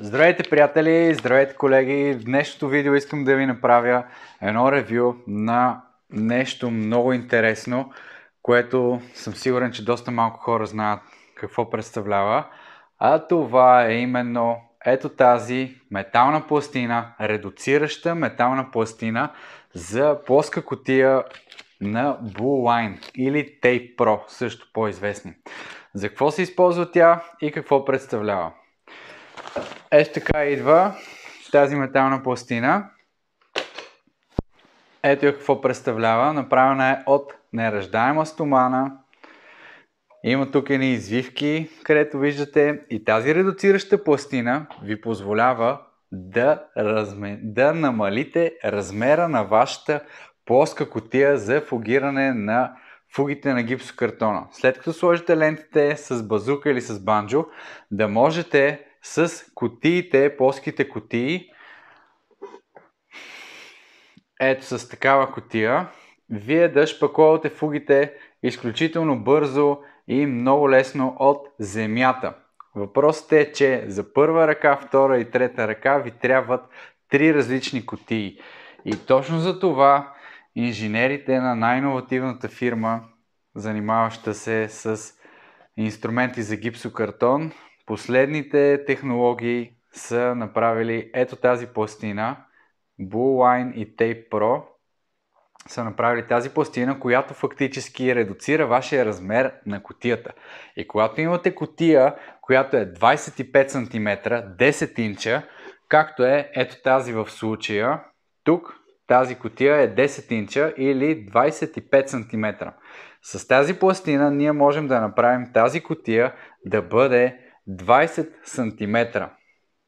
Здравейте, приятели! Здравейте, колеги! В днешното видео искам да ви направя едно ревю на нещо много интересно, което съм сигурен, че доста малко хора знаят какво представлява. А това е именно ето тази метална пластина, редуцираща метална пластина за плоска котия на Blue Line или Tape Pro, също по-известни. За какво се използва тя и какво представлява? Ето така идва тази метална пластина. Ето я какво представлява. Направена е от неръждаема стомана. Има тук едни извивки, където виждате и тази редуцираща пластина ви позволява да, разме... да намалите размера на вашата плоска котия за фугиране на фугите на гипсокартона. След като сложите лентите с базука или с банджо, да можете с котиите, плоските котии. Ето с такава котия. Вие да шпаковате фугите изключително бързо и много лесно от земята. Въпросът е, че за първа ръка, втора и трета ръка ви трябват три различни котии. И точно за това инженерите на най-инновативната фирма, занимаваща се с инструменти за гипсокартон, Последните технологии са направили ето тази пластина, Blue Line и Tape Pro са направили тази пластина, която фактически редуцира вашия размер на котията. И когато имате котия, която е 25 см, 10 инча, както е ето тази в случая, тук тази котия е 10 инча или 25 см. С тази пластина ние можем да направим тази котия да бъде 20 см.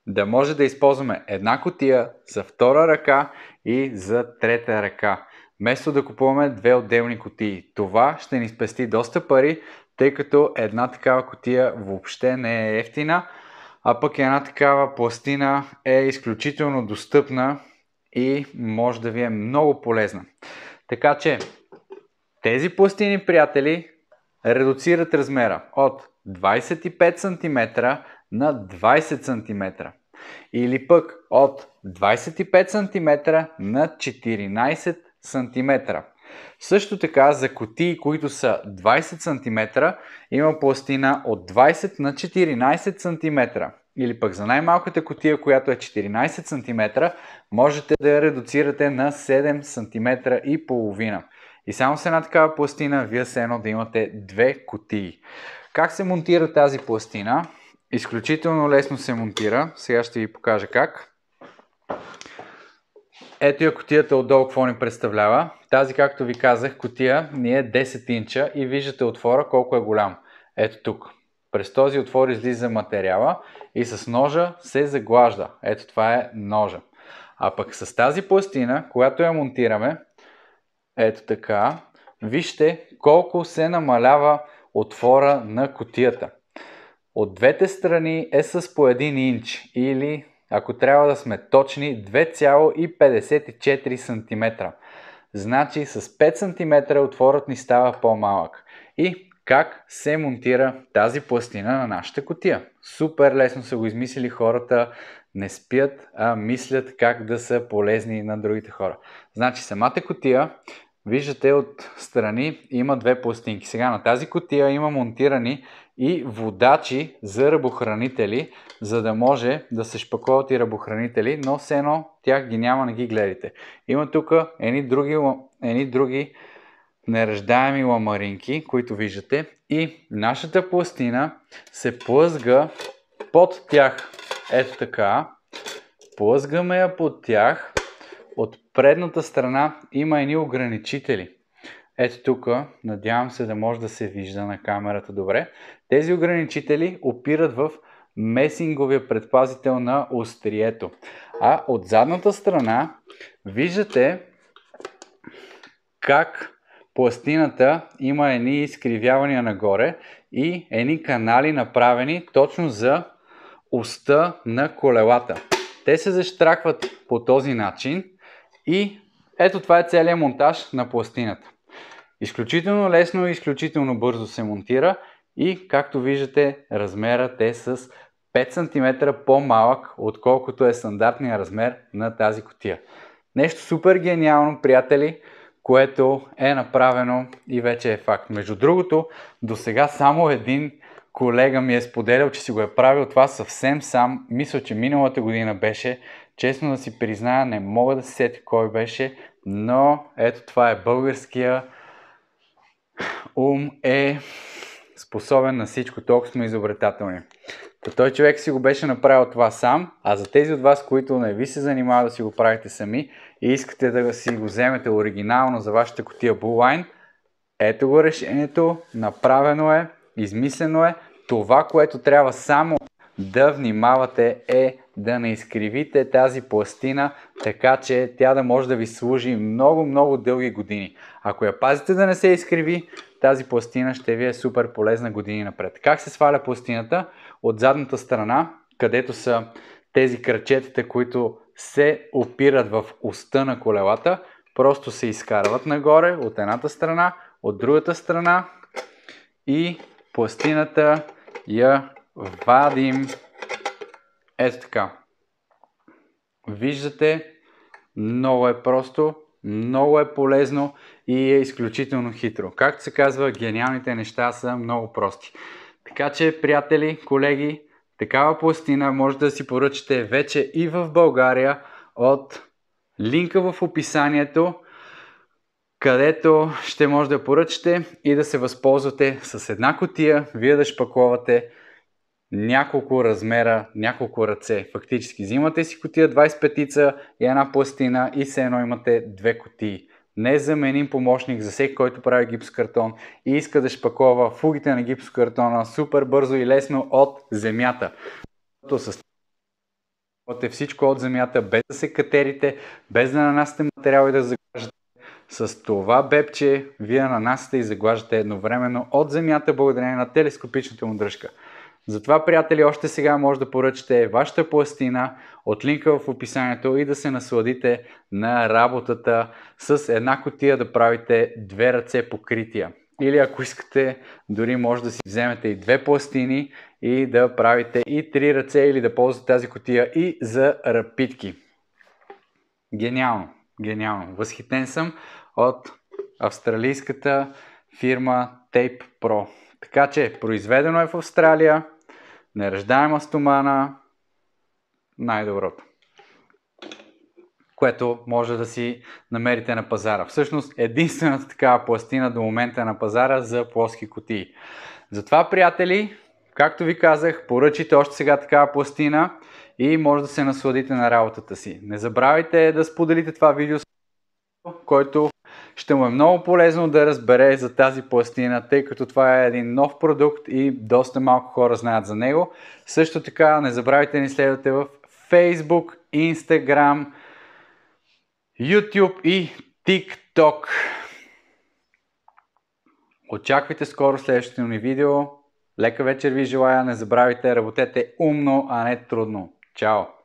Да може да използваме една котия за втора ръка и за трета ръка. Вместо да купуваме две отделни котии. Това ще ни спести доста пари, тъй като една такава котия въобще не е ефтина, а пък една такава пластина е изключително достъпна и може да ви е много полезна. Така че тези пластини, приятели, редуцират размера от 25 см на 20 см. Или пък от 25 см на 14 см. Също така за кутии, които са 20 см, има пластина от 20 на 14 см. Или пък за най-малката котия, която е 14 см, можете да я редуцирате на 7 см и половина. И само с една такава пластина, вие се едно да имате две кутии. Как се монтира тази пластина? Изключително лесно се монтира. Сега ще ви покажа как. Ето я котията отдолу какво ни представлява. Тази, както ви казах, котия ни е 10 инча и виждате отвора колко е голям. Ето тук. През този отвор излиза материала и с ножа се заглажда. Ето това е ножа. А пък с тази пластина, която я монтираме, ето така, вижте колко се намалява отвора на котията. От двете страни е с по 1 инч или, ако трябва да сме точни, 2,54 см. Значи с 5 см отворът ни става по-малък. И как се монтира тази пластина на нашата котия? Супер лесно са го измислили хората, не спят, а мислят как да са полезни на другите хора. Значи самата котия Виждате от страни има две пластинки. Сега на тази котия има монтирани и водачи за ръбохранители, за да може да се шпаковат и ръбохранители, но все едно тях ги няма, не ги гледайте. Има тук едни други, едни други неръждаеми ламаринки, които виждате и нашата пластина се плъзга под тях. Ето така. Плъзгаме я под тях от предната страна има едни ограничители. Ето тук, надявам се да може да се вижда на камерата добре. Тези ограничители опират в месинговия предпазител на острието. А от задната страна виждате как пластината има едни изкривявания нагоре и едни канали направени точно за уста на колелата. Те се заштракват по този начин и ето това е целият монтаж на пластината. Изключително лесно и изключително бързо се монтира и както виждате размерът е с 5 см по-малък, отколкото е стандартният размер на тази котия. Нещо супер гениално, приятели, което е направено и вече е факт. Между другото, до сега само един колега ми е споделял, че си го е правил това съвсем сам. Мисля, че миналата година беше Честно да си призная, не мога да се сети кой беше, но ето това е българския ум е способен на всичко, толкова сме изобретателни. То той човек си го беше направил това сам, а за тези от вас, които не ви се занимава да си го правите сами и искате да си го вземете оригинално за вашата котия Bullline, ето го решението, направено е, измислено е, това, което трябва само да внимавате е да не изкривите тази пластина, така че тя да може да ви служи много-много дълги години. Ако я пазите да не се изкриви, тази пластина ще ви е супер полезна години напред. Как се сваля пластината? От задната страна, където са тези кръчетите, които се опират в уста на колелата, просто се изкарват нагоре от едната страна, от другата страна и пластината я вадим ето така. Виждате, много е просто, много е полезно и е изключително хитро. Както се казва, гениалните неща са много прости. Така че, приятели, колеги, такава пластина може да си поръчате вече и в България от линка в описанието, където ще може да поръчате и да се възползвате с една котия, вие да шпаковате няколко размера, няколко ръце. Фактически взимате си котия 25 петица, и една пластина и все едно имате две котии. Незаменим помощник за всеки, който прави гипсокартон и иска да шпакова фугите на гипсокартона супер бързо и лесно от земята. С е всичко от земята, без да се катерите, без да нанасяте материал и да заглаждате. С това бепче вие нанасяте и заглаждате едновременно от земята благодарение на телескопичната му дръжка. Затова, приятели, още сега може да поръчате вашата пластина от линка в описанието и да се насладите на работата с една котия да правите две ръце покрития. Или ако искате, дори може да си вземете и две пластини и да правите и три ръце или да ползвате тази котия и за ръпитки. Гениално, гениално. Възхитен съм от австралийската фирма Tape Pro. Така че, произведено е в Австралия, нераждаема стомана, най-доброто което може да си намерите на пазара. Всъщност единствената такава пластина до момента е на пазара за плоски кутии. Затова, приятели, както ви казах, поръчите още сега такава пластина и може да се насладите на работата си. Не забравяйте да споделите това видео, с, който ще му е много полезно да разбере за тази пластина, тъй като това е един нов продукт и доста малко хора знаят за него. Също така не забравяйте ни следвате в Facebook, Instagram, YouTube и TikTok. Очаквайте скоро следващото ни видео. Лека вечер ви желая, не забравяйте, работете умно, а не трудно. Чао!